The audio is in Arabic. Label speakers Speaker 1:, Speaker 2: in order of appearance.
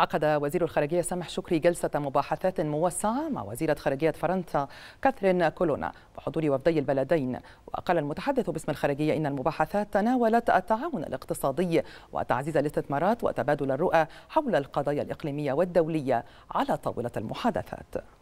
Speaker 1: عقد وزير الخارجية سامح شكري جلسة مباحثات موسعة مع وزيرة خارجية فرنسا كاثرين كولونا بحضور وفدي البلدين وقال المتحدث باسم الخارجية إن المباحثات تناولت التعاون الاقتصادي وتعزيز الاستثمارات وتبادل الرؤى حول القضايا الإقليمية والدولية على طاولة المحادثات